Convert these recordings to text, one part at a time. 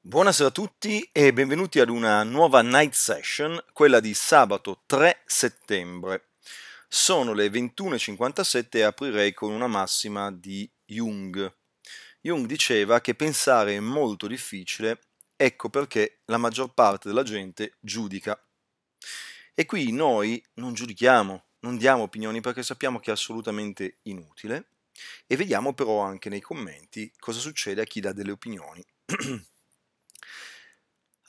Buonasera a tutti e benvenuti ad una nuova night session, quella di sabato 3 settembre. Sono le 21.57 e aprirei con una massima di Jung. Jung diceva che pensare è molto difficile, ecco perché la maggior parte della gente giudica. E qui noi non giudichiamo, non diamo opinioni perché sappiamo che è assolutamente inutile e vediamo però anche nei commenti cosa succede a chi dà delle opinioni.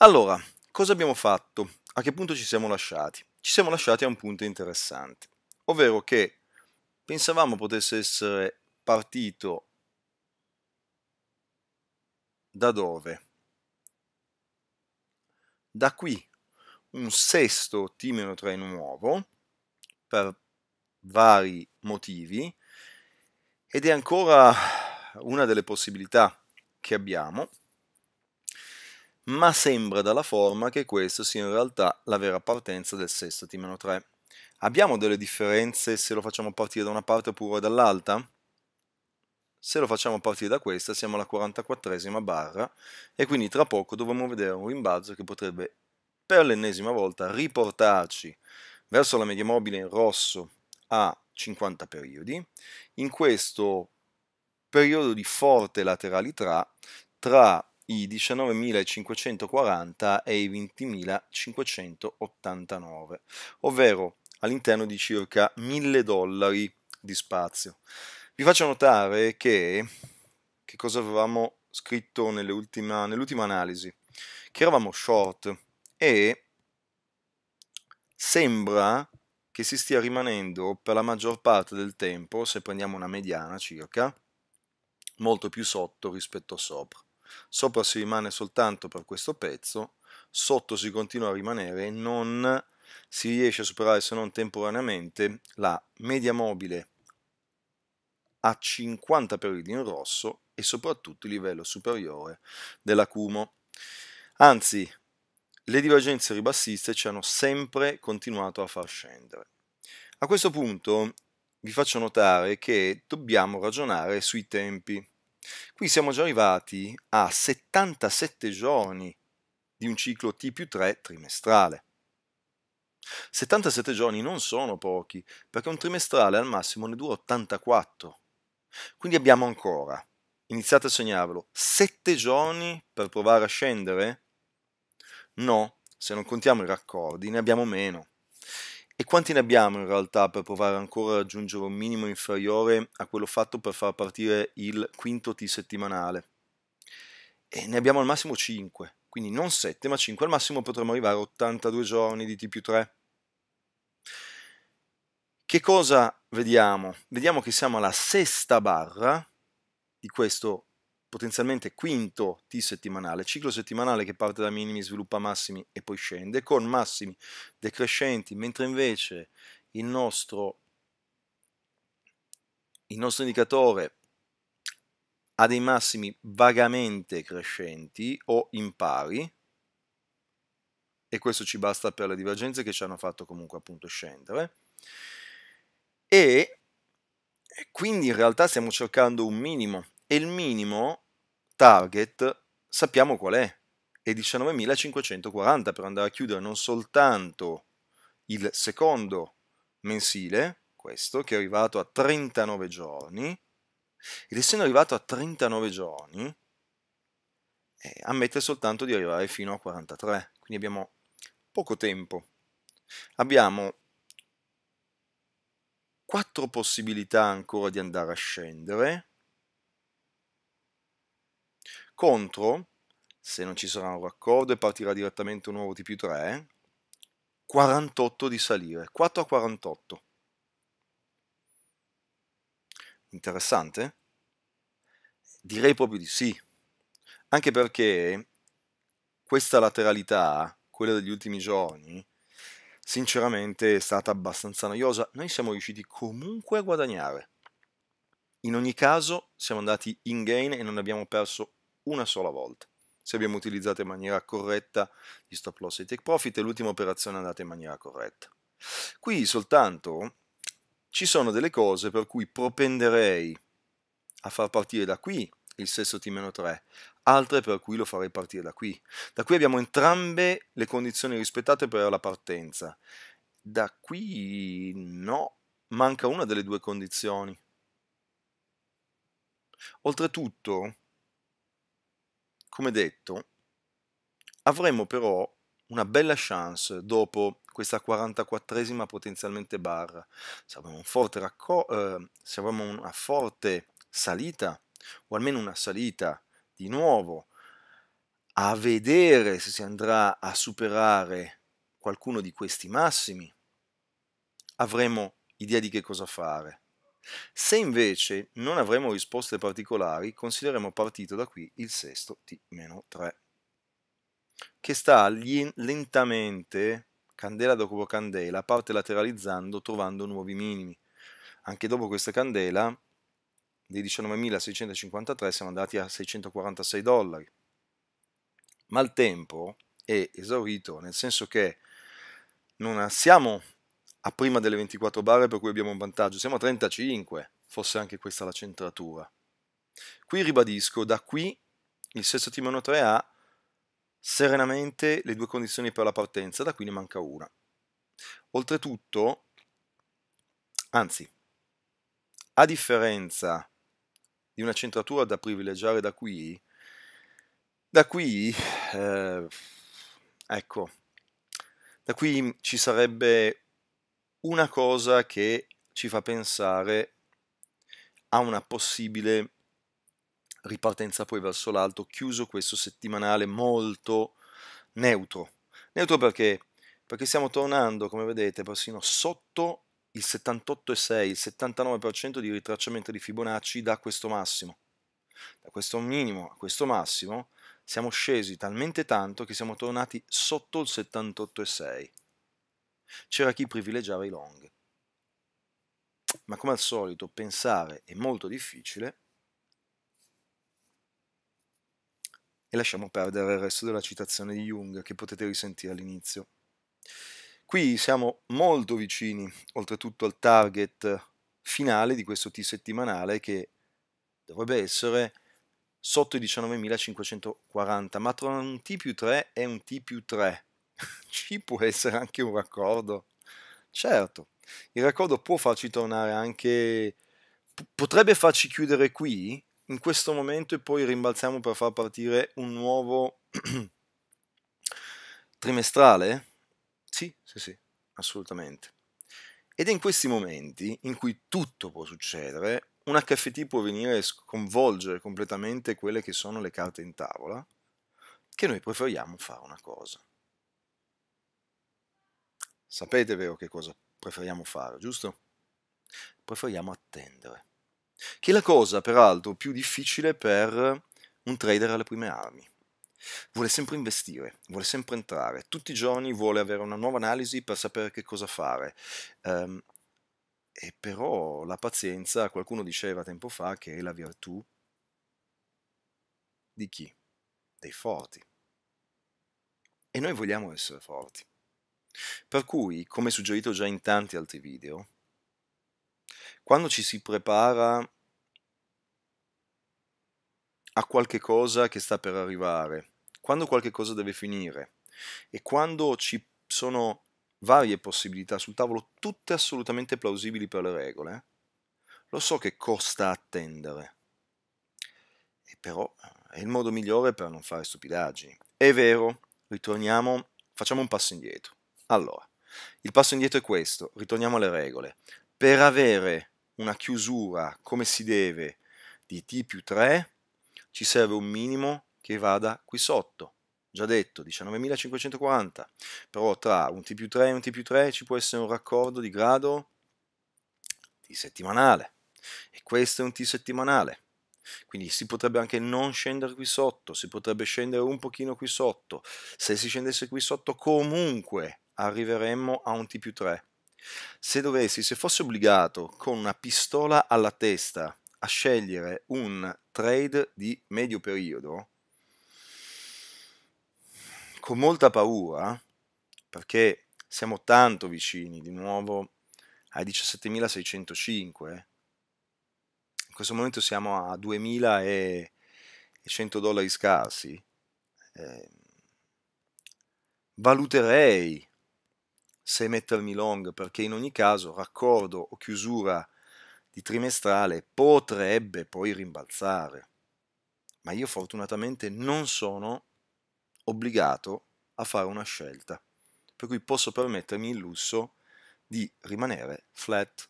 Allora, cosa abbiamo fatto? A che punto ci siamo lasciati? Ci siamo lasciati a un punto interessante, ovvero che pensavamo potesse essere partito da dove? Da qui un sesto T-3 nuovo per vari motivi ed è ancora una delle possibilità che abbiamo ma sembra dalla forma che questo sia in realtà la vera partenza del sesto T-3. Abbiamo delle differenze se lo facciamo partire da una parte oppure dall'altra? Se lo facciamo partire da questa siamo alla 44esima barra e quindi tra poco dovremo vedere un rimbalzo che potrebbe per l'ennesima volta riportarci verso la media mobile in rosso a 50 periodi. In questo periodo di forte lateralità tra i 19.540 e i 20.589, ovvero all'interno di circa 1.000 dollari di spazio. Vi faccio notare che, che cosa avevamo scritto nell'ultima analisi, che eravamo short e sembra che si stia rimanendo per la maggior parte del tempo, se prendiamo una mediana circa, molto più sotto rispetto a sopra sopra si rimane soltanto per questo pezzo, sotto si continua a rimanere e non si riesce a superare se non temporaneamente la media mobile a 50 periodi in rosso e soprattutto il livello superiore dell'acumo. Anzi, le divergenze ribassiste ci hanno sempre continuato a far scendere. A questo punto vi faccio notare che dobbiamo ragionare sui tempi. Qui siamo già arrivati a 77 giorni di un ciclo T più 3 trimestrale. 77 giorni non sono pochi, perché un trimestrale al massimo ne dura 84. Quindi abbiamo ancora, iniziate a segnarvelo, 7 giorni per provare a scendere? No, se non contiamo i raccordi ne abbiamo meno. E quanti ne abbiamo in realtà per provare ancora a raggiungere un minimo inferiore a quello fatto per far partire il quinto T settimanale? E ne abbiamo al massimo 5, quindi non 7 ma 5, al massimo potremmo arrivare a 82 giorni di T più 3. Che cosa vediamo? Vediamo che siamo alla sesta barra di questo potenzialmente quinto T settimanale, ciclo settimanale che parte da minimi, sviluppa massimi e poi scende, con massimi decrescenti, mentre invece il nostro, il nostro indicatore ha dei massimi vagamente crescenti o impari, e questo ci basta per le divergenze che ci hanno fatto comunque appunto scendere, e quindi in realtà stiamo cercando un minimo e il minimo target sappiamo qual è, è 19.540 per andare a chiudere non soltanto il secondo mensile, questo che è arrivato a 39 giorni, ed essendo arrivato a 39 giorni, eh, ammette soltanto di arrivare fino a 43, quindi abbiamo poco tempo. Abbiamo quattro possibilità ancora di andare a scendere, contro, se non ci sarà un raccordo e partirà direttamente un nuovo TP3, 48 di salire, 4 a 48. Interessante? Direi proprio di sì, anche perché questa lateralità, quella degli ultimi giorni, sinceramente è stata abbastanza noiosa. Noi siamo riusciti comunque a guadagnare. In ogni caso siamo andati in gain e non abbiamo perso una sola volta. Se abbiamo utilizzato in maniera corretta gli stop loss e i take profit e l'ultima operazione è andata in maniera corretta. Qui soltanto ci sono delle cose per cui propenderei a far partire da qui il sesso T-3, altre per cui lo farei partire da qui. Da qui abbiamo entrambe le condizioni rispettate per la partenza. Da qui no, manca una delle due condizioni. Oltretutto, come detto, avremo però una bella chance dopo questa 44esima potenzialmente barra. Se avremo, un forte racco- eh, se avremo una forte salita, o almeno una salita di nuovo, a vedere se si andrà a superare qualcuno di questi massimi, avremo idea di che cosa fare. Se invece non avremo risposte particolari, considereremo partito da qui il sesto t-3, che sta lentamente, candela dopo candela, parte lateralizzando, trovando nuovi minimi. Anche dopo questa candela, dei 19.653 siamo andati a 646 dollari. Ma il tempo è esaurito, nel senso che non siamo a prima delle 24 barre per cui abbiamo un vantaggio, siamo a 35, fosse anche questa la centratura. Qui ribadisco, da qui il sesto timone 3 ha serenamente le due condizioni per la partenza, da qui ne manca una. Oltretutto, anzi, a differenza di una centratura da privilegiare da qui, da qui, eh, ecco, da qui ci sarebbe una cosa che ci fa pensare a una possibile ripartenza poi verso l'alto, chiuso questo settimanale molto neutro. Neutro perché? Perché stiamo tornando, come vedete, persino sotto il 78,6, il 79% di ritracciamento di Fibonacci da questo massimo. Da questo minimo a questo massimo siamo scesi talmente tanto che siamo tornati sotto il 78,6. C'era chi privilegiava i long. Ma come al solito pensare è molto difficile e lasciamo perdere il resto della citazione di Jung che potete risentire all'inizio. Qui siamo molto vicini, oltretutto, al target finale di questo T settimanale che dovrebbe essere sotto i 19.540, ma tra un T più 3 e un T più 3 ci può essere anche un raccordo. Certo, il raccordo può farci tornare anche, potrebbe farci chiudere qui, in questo momento, e poi rimbalziamo per far partire un nuovo trimestrale? Sì, sì, sì, assolutamente. Ed è in questi momenti in cui tutto può succedere, un HFT può venire e sconvolgere completamente quelle che sono le carte in tavola, che noi preferiamo fare una cosa. Sapete vero che cosa preferiamo fare, giusto? Preferiamo attendere. Che è la cosa, peraltro, più difficile per un trader alle prime armi. Vuole sempre investire, vuole sempre entrare, tutti i giorni vuole avere una nuova analisi per sapere che cosa fare. Um, e però la pazienza, qualcuno diceva tempo fa, che è la virtù di chi? Dei forti. E noi vogliamo essere forti. Per cui, come suggerito già in tanti altri video, quando ci si prepara a qualche cosa che sta per arrivare, quando qualche cosa deve finire e quando ci sono varie possibilità sul tavolo, tutte assolutamente plausibili per le regole, lo so che costa attendere. E però eh, è il modo migliore per non fare stupidaggini. È vero, ritorniamo, facciamo un passo indietro. Allora, il passo indietro è questo, ritorniamo alle regole. Per avere una chiusura come si deve di t più 3 ci serve un minimo che vada qui sotto. Già detto, 19.540, però tra un t più 3 e un t più 3 ci può essere un raccordo di grado t settimanale e questo è un t settimanale. Quindi si potrebbe anche non scendere qui sotto, si potrebbe scendere un pochino qui sotto. Se si scendesse qui sotto comunque arriveremmo a un T più 3. Se dovessi, se fossi obbligato con una pistola alla testa a scegliere un trade di medio periodo, con molta paura, perché siamo tanto vicini di nuovo ai 17.605, in questo momento siamo a 2.100 dollari scarsi, eh, valuterei se mettermi long perché in ogni caso raccordo o chiusura di trimestrale potrebbe poi rimbalzare. Ma io fortunatamente non sono obbligato a fare una scelta, per cui posso permettermi il lusso di rimanere flat.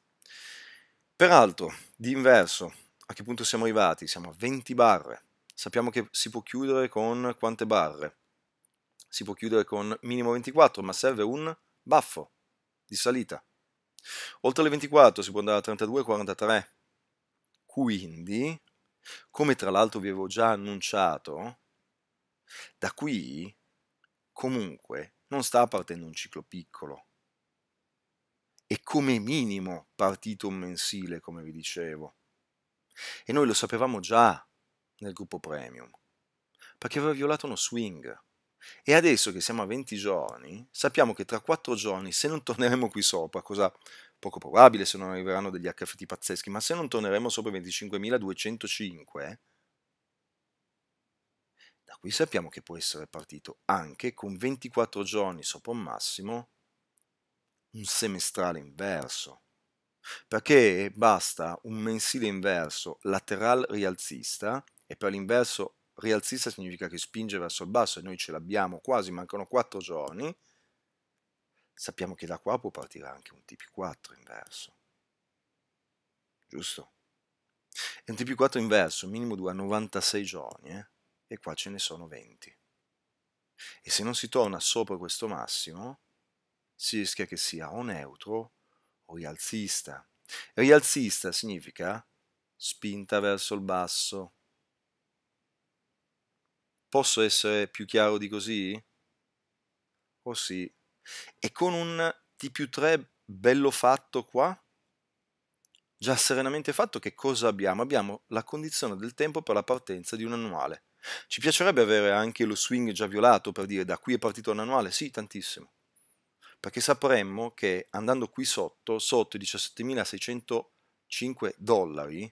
Peraltro, di inverso, a che punto siamo arrivati? Siamo a 20 barre. Sappiamo che si può chiudere con quante barre? Si può chiudere con minimo 24, ma serve un baffo, di salita. Oltre le 24 si può andare a 32 43. Quindi, come tra l'altro vi avevo già annunciato, da qui comunque non sta partendo un ciclo piccolo. È come minimo partito un mensile, come vi dicevo. E noi lo sapevamo già nel gruppo premium, perché aveva violato uno swing e adesso che siamo a 20 giorni, sappiamo che tra 4 giorni, se non torneremo qui sopra, cosa poco probabile se non arriveranno degli HFT pazzeschi, ma se non torneremo sopra 25.205, da qui sappiamo che può essere partito anche con 24 giorni sopra un massimo un semestrale inverso. Perché basta un mensile inverso lateral rialzista e per l'inverso rialzista significa che spinge verso il basso e noi ce l'abbiamo quasi, mancano 4 giorni, sappiamo che da qua può partire anche un TP4 inverso. Giusto? E un TP4 inverso minimo dura 96 giorni, eh? e qua ce ne sono 20. E se non si torna sopra questo massimo, si rischia che sia o neutro o rialzista. Rialzista significa spinta verso il basso Posso essere più chiaro di così? Oh sì. E con un T più 3 bello fatto qua, già serenamente fatto, che cosa abbiamo? Abbiamo la condizione del tempo per la partenza di un annuale. Ci piacerebbe avere anche lo swing già violato per dire da qui è partito un annuale? Sì, tantissimo. Perché sapremmo che andando qui sotto, sotto i 17.605 dollari,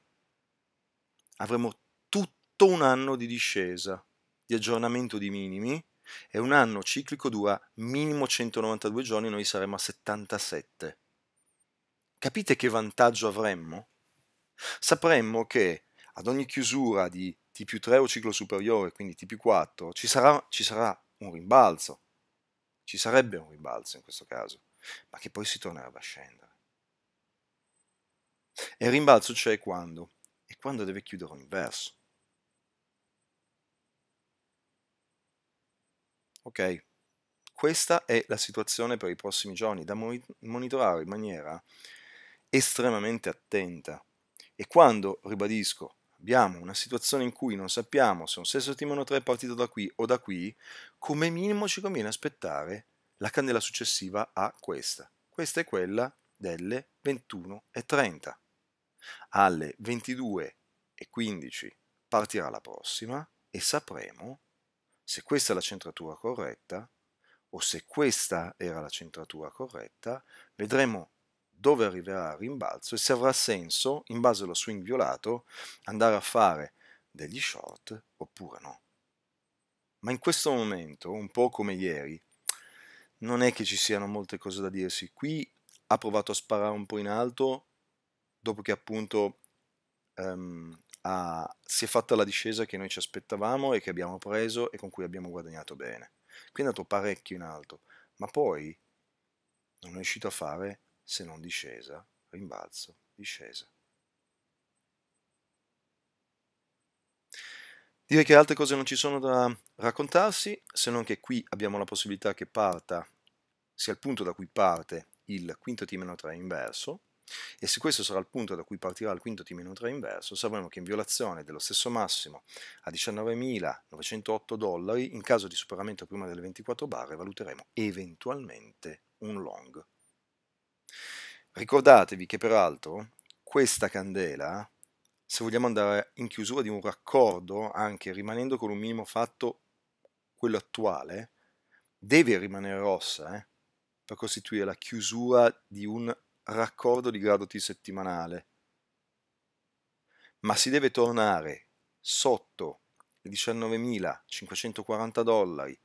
avremo tutto un anno di discesa di aggiornamento di minimi e un anno ciclico dura minimo 192 giorni, noi saremo a 77. Capite che vantaggio avremmo? Sapremmo che ad ogni chiusura di T più 3 o ciclo superiore, quindi T più 4, ci sarà, ci sarà un rimbalzo. Ci sarebbe un rimbalzo in questo caso, ma che poi si tornerebbe a scendere. E il rimbalzo c'è quando? E quando deve chiudere un verso. Ok, questa è la situazione per i prossimi giorni da monitorare in maniera estremamente attenta. E quando, ribadisco, abbiamo una situazione in cui non sappiamo se un stesso timone 3 è partito da qui o da qui, come minimo ci conviene aspettare la candela successiva a questa. Questa è quella delle 21.30. Alle 22.15 partirà la prossima e sapremo se questa è la centratura corretta o se questa era la centratura corretta, vedremo dove arriverà il rimbalzo e se avrà senso, in base allo swing violato, andare a fare degli short oppure no. Ma in questo momento, un po' come ieri, non è che ci siano molte cose da dirsi. Qui ha provato a sparare un po' in alto, dopo che appunto um, ha, si è fatta la discesa che noi ci aspettavamo e che abbiamo preso e con cui abbiamo guadagnato bene. Qui è andato parecchio in alto, ma poi non è riuscito a fare se non discesa, rimbalzo, discesa. Direi che altre cose non ci sono da raccontarsi, se non che qui abbiamo la possibilità che parta, sia il punto da cui parte il quinto t 3 inverso, e se questo sarà il punto da cui partirà il quinto T meno 3 inverso, sapremo che in violazione dello stesso massimo a 19.908 dollari, in caso di superamento prima delle 24 barre, valuteremo eventualmente un long. Ricordatevi che peraltro questa candela, se vogliamo andare in chiusura di un raccordo, anche rimanendo con un minimo fatto quello attuale, deve rimanere rossa eh, per costituire la chiusura di un raccordo di grado T settimanale, ma si deve tornare sotto i 19.540 dollari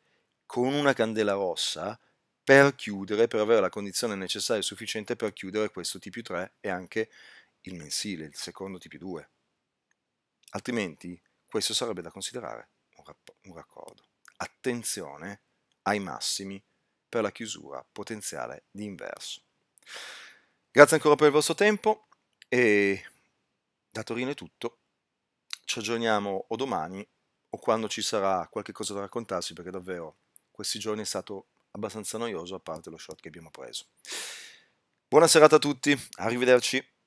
con una candela rossa per chiudere, per avere la condizione necessaria e sufficiente per chiudere questo T più 3 e anche il mensile, il secondo T più 2. Altrimenti questo sarebbe da considerare un, rapp- un raccordo. Attenzione ai massimi per la chiusura potenziale di inverso. Grazie ancora per il vostro tempo e da Torino è tutto. Ci aggiorniamo o domani o quando ci sarà qualche cosa da raccontarsi perché davvero questi giorni è stato abbastanza noioso a parte lo shot che abbiamo preso. Buona serata a tutti, arrivederci.